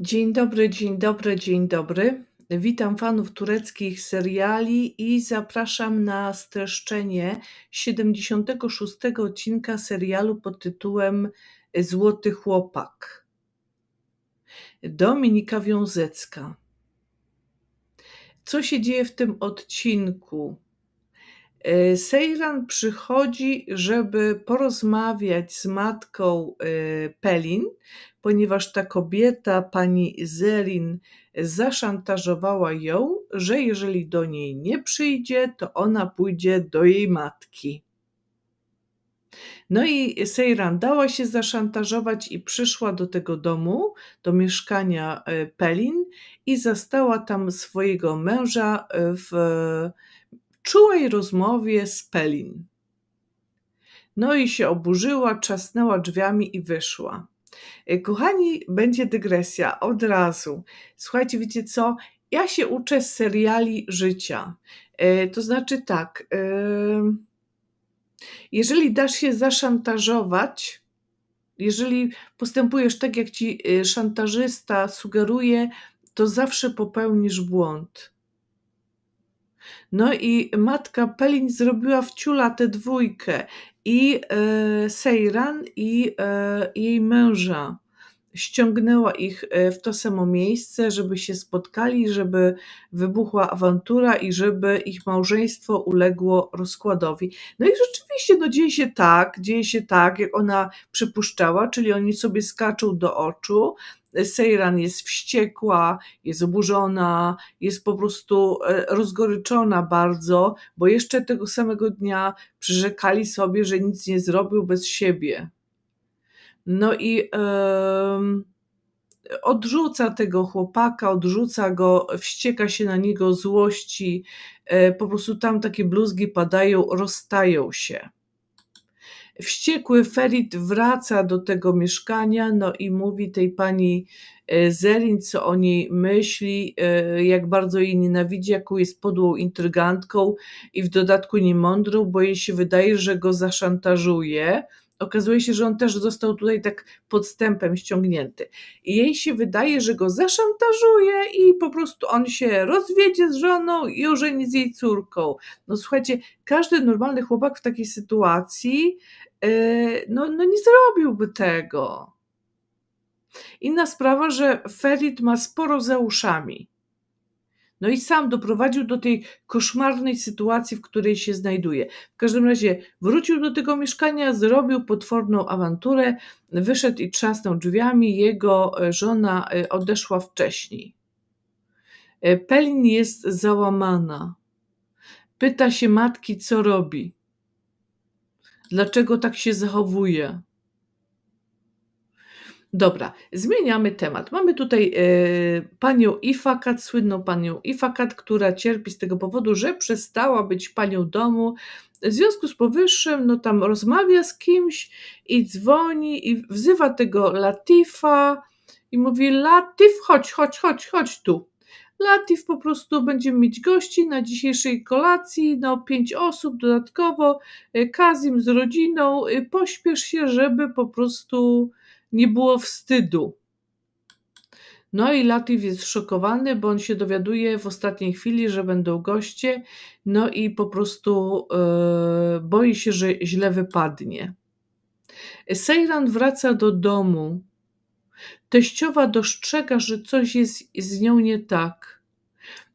Dzień dobry, dzień dobry, dzień dobry. Witam fanów tureckich seriali i zapraszam na streszczenie 76 odcinka serialu pod tytułem Złoty Chłopak. Dominika Wiązecka. Co się dzieje w tym odcinku? Y, Sejran przychodzi, żeby porozmawiać z matką y, Pelin, ponieważ ta kobieta, pani Zelin, zaszantażowała ją, że jeżeli do niej nie przyjdzie, to ona pójdzie do jej matki. No i Sejran dała się zaszantażować i przyszła do tego domu, do mieszkania y, Pelin i zastała tam swojego męża w czułej rozmowie z Pelin. No i się oburzyła, trzasnęła drzwiami i wyszła. E, kochani, będzie dygresja od razu. Słuchajcie, wiecie co? Ja się uczę z seriali życia. E, to znaczy tak, e, jeżeli dasz się zaszantażować, jeżeli postępujesz tak, jak ci szantażysta sugeruje, to zawsze popełnisz błąd. No i matka Pelin zrobiła w ciula tę dwójkę i e, Sejran i e, jej męża. Ściągnęła ich e, w to samo miejsce, żeby się spotkali, żeby wybuchła awantura i żeby ich małżeństwo uległo rozkładowi. No i rzeczywiście no, dzieje się tak, dzieje się tak, jak ona przypuszczała, czyli oni sobie skaczą do oczu, Sejran jest wściekła, jest oburzona, jest po prostu e, rozgoryczona bardzo, bo jeszcze tego samego dnia przyrzekali sobie, że nic nie zrobił bez siebie. No i um, odrzuca tego chłopaka, odrzuca go, wścieka się na niego złości, e, po prostu tam takie bluzgi padają, rozstają się. Wściekły Ferit wraca do tego mieszkania, no i mówi tej pani e, Zerin, co o niej myśli, e, jak bardzo jej nienawidzi, jaką jest podłą intrygantką i w dodatku niemądrą, bo jej się wydaje, że go zaszantażuje. Okazuje się, że on też został tutaj tak podstępem ściągnięty. I jej się wydaje, że go zaszantażuje i po prostu on się rozwiedzie z żoną i ożeni z jej córką. No słuchajcie, każdy normalny chłopak w takiej sytuacji Y, no, no nie zrobiłby tego. Inna sprawa, że Ferit ma sporo za uszami. No i sam doprowadził do tej koszmarnej sytuacji, w której się znajduje. W każdym razie wrócił do tego mieszkania, zrobił potworną awanturę, wyszedł i trzasnął drzwiami. Jego e, żona e, odeszła wcześniej. E, Pelin jest załamana. Pyta się matki, co robi. Dlaczego tak się zachowuje? Dobra, zmieniamy temat. Mamy tutaj y, panią Ifakat, słynną panią Ifakat, która cierpi z tego powodu, że przestała być panią domu. W związku z powyższym, no tam rozmawia z kimś i dzwoni i wzywa tego Latifa i mówi: Latif, chodź, chodź, chodź, chodź tu. Latif po prostu będziemy mieć gości na dzisiejszej kolacji, no pięć osób dodatkowo, e, Kazim z rodziną, e, pośpiesz się, żeby po prostu nie było wstydu. No i Latif jest szokowany, bo on się dowiaduje w ostatniej chwili, że będą goście, no i po prostu yy, boi się, że źle wypadnie. Sejran wraca do domu Teściowa dostrzega, że coś jest z nią nie tak.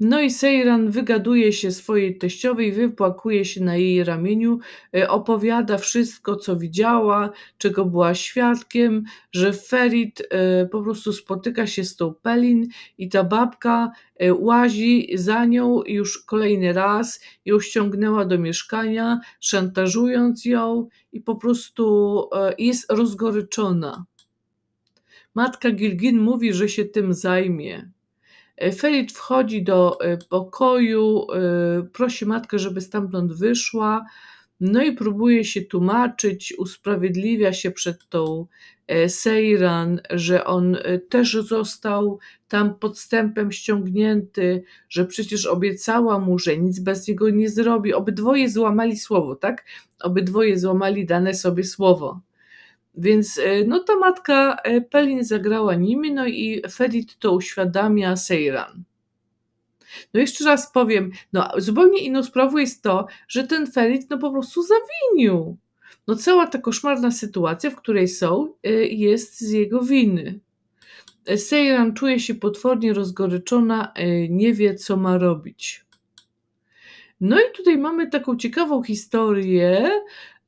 No i Sejran wygaduje się swojej teściowej, wypłakuje się na jej ramieniu, e, opowiada wszystko, co widziała, czego była świadkiem, że Ferit e, po prostu spotyka się z tą Pelin i ta babka e, łazi za nią już kolejny raz, ją ściągnęła do mieszkania, szantażując ją i po prostu jest rozgoryczona. Matka Gilgin mówi, że się tym zajmie. E, Felit wchodzi do e, pokoju, e, prosi matkę, żeby stamtąd wyszła, no i próbuje się tłumaczyć, usprawiedliwia się przed tą Seiran, że on też został tam podstępem ściągnięty, że przecież obiecała mu, że nic bez niego nie zrobi. Obydwoje złamali słowo, tak? Obydwoje złamali dane sobie słowo. Więc e, no ta matka e, Pelin zagrała nimi, no i Ferit to uświadamia Sejran. No jeszcze raz powiem, no zupełnie inną sprawą jest to, że ten Ferit no po prostu zawinił. No cała ta koszmarna sytuacja, w której są, e, jest z jego winy. Sejran czuje się potwornie rozgoryczona, nie wie co ma robić. No i tutaj mamy taką ciekawą historię,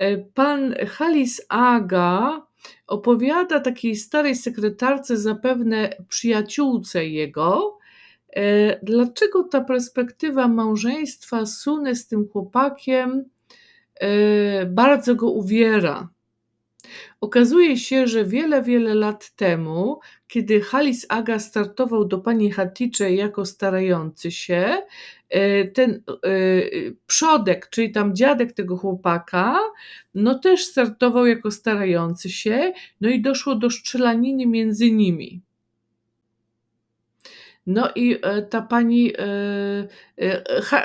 E, pan Halis Aga opowiada takiej starej sekretarce, zapewne przyjaciółce jego, e, dlaczego ta perspektywa małżeństwa Suny z tym chłopakiem e, bardzo go uwiera. Okazuje się, że wiele, wiele lat temu, kiedy Halis Aga startował do pani Hatice jako starający się, e, ten e, przodek, czyli tam dziadek tego chłopaka, no też startował jako starający się, no i doszło do strzelaniny między nimi. No i e, ta pani e, e,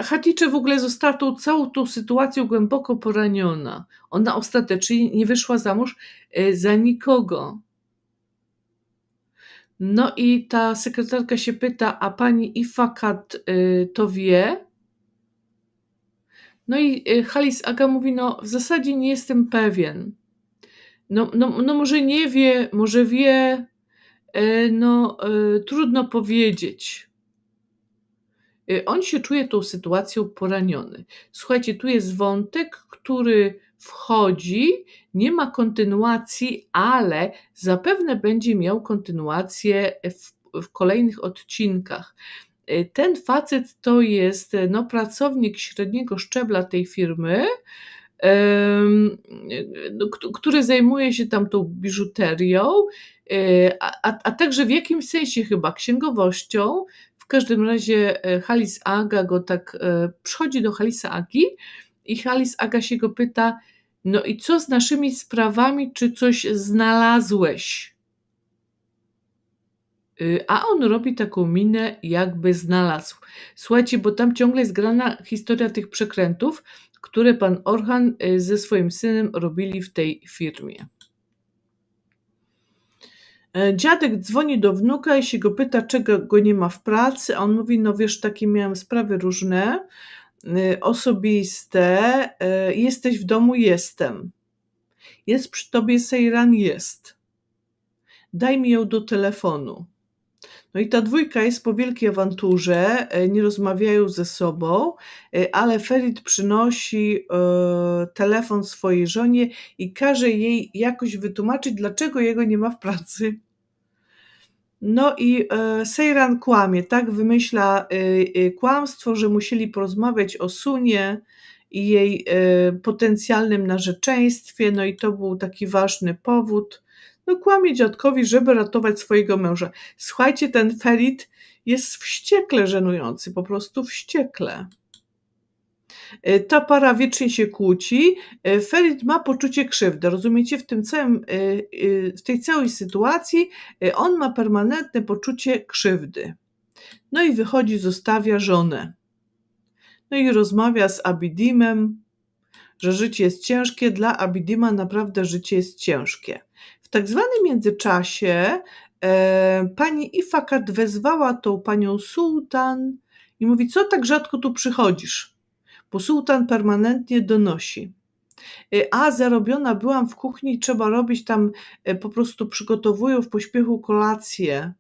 Hatice w ogóle została tą całą tą sytuacją głęboko poraniona. Ona ostatecznie nie wyszła za mąż za nikogo. No i ta sekretarka się pyta, a pani Ifakat to wie? No i Halis Aga mówi, no w zasadzie nie jestem pewien. No, no, no może nie wie, może wie, E, no e, trudno powiedzieć. E, on się czuje tą sytuacją poraniony. Słuchajcie, tu jest wątek, który wchodzi, nie ma kontynuacji, ale zapewne będzie miał kontynuację w, w kolejnych odcinkach. Ten facet to jest no, pracownik średniego szczebla tej firmy, no, który zajmuje się tam tą biżuterią, e, a, a, a także w jakimś sensie chyba księgowością. W każdym razie e, Halis Aga go tak e, przychodzi do Halisa Agi i Halis Aga się go pyta: No i co z naszymi sprawami? Czy coś znalazłeś? Y, a on robi taką minę, jakby znalazł. Słuchajcie, bo tam ciągle jest grana historia tych przekrętów, które pan Orhan y, ze swoim synem robili w tej firmie. E, dziadek dzwoni do wnuka i się go pyta, czego go nie ma w pracy, a on mówi, no wiesz, takie miałem sprawy różne, y, osobiste, e, jesteś w domu, jestem. Jest przy tobie Sejran, jest. Daj mi ją do telefonu. No i ta dwójka jest po wielkiej awanturze, e, nie rozmawiają ze sobą, e, ale Ferit przynosi e, telefon swojej żonie i każe jej jakoś wytłumaczyć, dlaczego jego nie ma w pracy. No i Sejran kłamie, tak wymyśla kłamstwo, że musieli porozmawiać o Sunie i jej potencjalnym narzeczeństwie, no i to był taki ważny powód no kłamie dziadkowi, żeby ratować swojego męża. Słuchajcie, ten Ferit jest wściekle żenujący, po prostu wściekle. E, ta para wiecznie się kłóci. E, Ferit ma poczucie krzywdy, rozumiecie? W, tym całym, e, w tej całej sytuacji on ma permanentne poczucie krzywdy. No i wychodzi, zostawia żonę. No i rozmawia z Abidimem, że życie jest ciężkie. Dla Abidima naprawdę życie jest ciężkie tak zwanym międzyczasie e, pani Ifakat wezwała tą panią sułtan i mówi, co tak rzadko tu przychodzisz? Bo sułtan permanentnie donosi. E, a zarobiona byłam w kuchni, trzeba robić tam, e, po prostu przygotowują w pośpiechu kolację.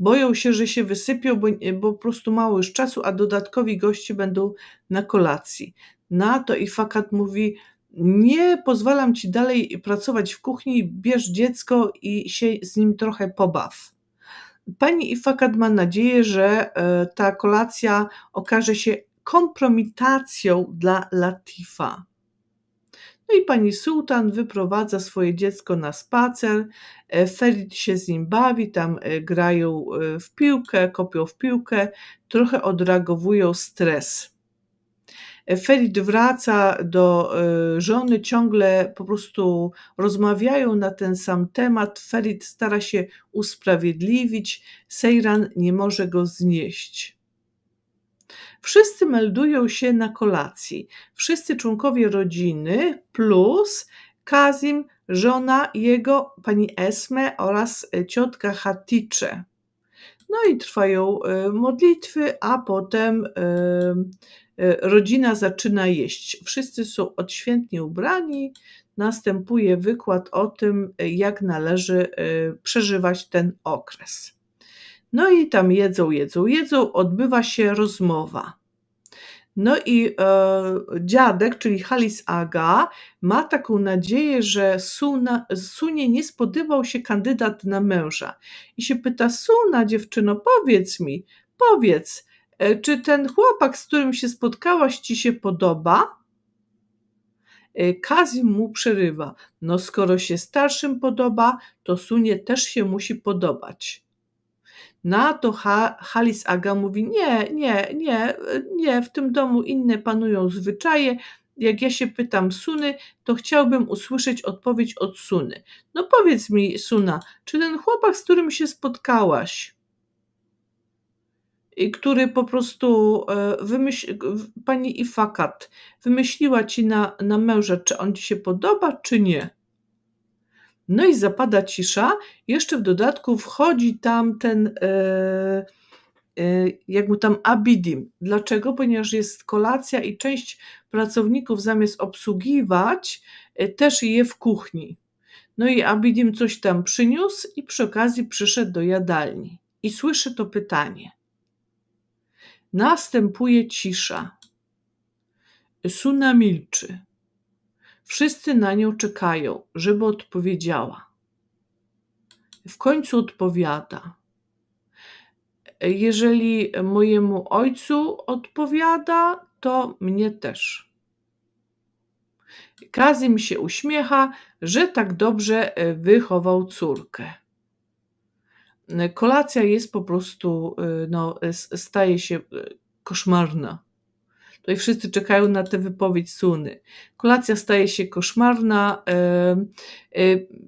Boją się, że się wysypią, bo, bo po prostu mało już czasu, a dodatkowi goście będą na kolacji. Na to i fakat mówi: nie pozwalam ci dalej pracować w kuchni, bierz dziecko i się z nim trochę pobaw. Pani Ifakad ma nadzieję, że e, ta kolacja okaże się kompromitacją dla Latifa. No i pani sułtan wyprowadza swoje dziecko na spacer. E, Ferit się z nim bawi, tam e, grają w piłkę, kopią w piłkę, trochę odreagowują stres. Felid wraca do y, żony, ciągle po prostu rozmawiają na ten sam temat. Felid stara się usprawiedliwić, Sejran nie może go znieść. Wszyscy meldują się na kolacji. Wszyscy członkowie rodziny plus Kazim, żona jego, pani Esme oraz ciotka Hatice. No i trwają y, modlitwy, a potem y, E, rodzina zaczyna jeść. Wszyscy są odświętnie ubrani, następuje wykład o tym, e, jak należy e, przeżywać ten okres. No i tam jedzą, jedzą, jedzą, odbywa się rozmowa. No i e, dziadek, czyli Halis Aga, ma taką nadzieję, że Suna, Sunie nie spodobał się kandydat na męża. I się pyta: Suna, dziewczyno, powiedz mi, powiedz, E, czy ten chłopak, z którym się spotkałaś, ci się podoba? E, Kazim mu przerywa. No, skoro się starszym podoba, to Sunie też się musi podobać. Na to Halis Aga mówi: Nie, nie, nie, nie, w tym domu inne panują zwyczaje. Jak ja się pytam Suny, to chciałbym usłyszeć odpowiedź od Suny. No powiedz mi, Suna, czy ten chłopak, z którym się spotkałaś, Y, który po prostu e, wymyśl, pani Ifakat wymyśliła ci na, na męża, czy on ci się podoba, czy nie. No i zapada cisza. Jeszcze w dodatku wchodzi tam ten, e, e, jak mu tam abidim. Dlaczego? Ponieważ jest kolacja i część pracowników zamiast obsługiwać, e, też je w kuchni. No i abidim coś tam przyniósł i przy okazji przyszedł do jadalni. I słyszy to pytanie. Następuje cisza. Suna milczy. Wszyscy na nią czekają, żeby odpowiedziała. W końcu odpowiada. Jeżeli mojemu ojcu odpowiada, to mnie też. Kazim się uśmiecha, że tak dobrze e, wychował córkę. Y, kolacja jest po prostu, y, no, staje się y, koszmarna. Tutaj wszyscy czekają na tę wypowiedź Suny. Kolacja staje się koszmarna.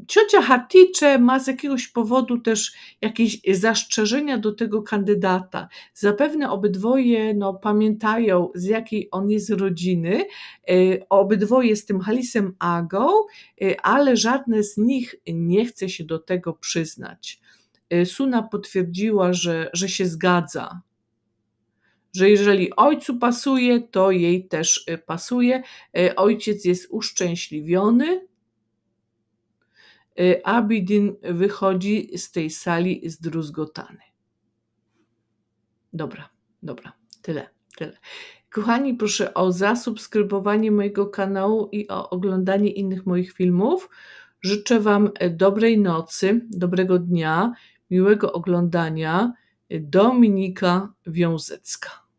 Ciocia Hatice ma z jakiegoś powodu też jakieś zastrzeżenia do tego kandydata. Zapewne obydwoje no, pamiętają, z jakiej on jest rodziny. Obydwoje z tym Halisem Agą, ale żadne z nich nie chce się do tego przyznać. Y, Suna potwierdziła, że, że się zgadza, że jeżeli ojcu pasuje, to jej też y, pasuje. Y, ojciec jest uszczęśliwiony. Abidin wychodzi z tej sali zdruzgotany. Dobra, dobra, tyle, tyle. Kochani, proszę o zasubskrybowanie mojego kanału i o oglądanie innych moich filmów. Życzę Wam e, dobrej nocy, dobrego dnia, miłego oglądania y, Dominika Wiązecka.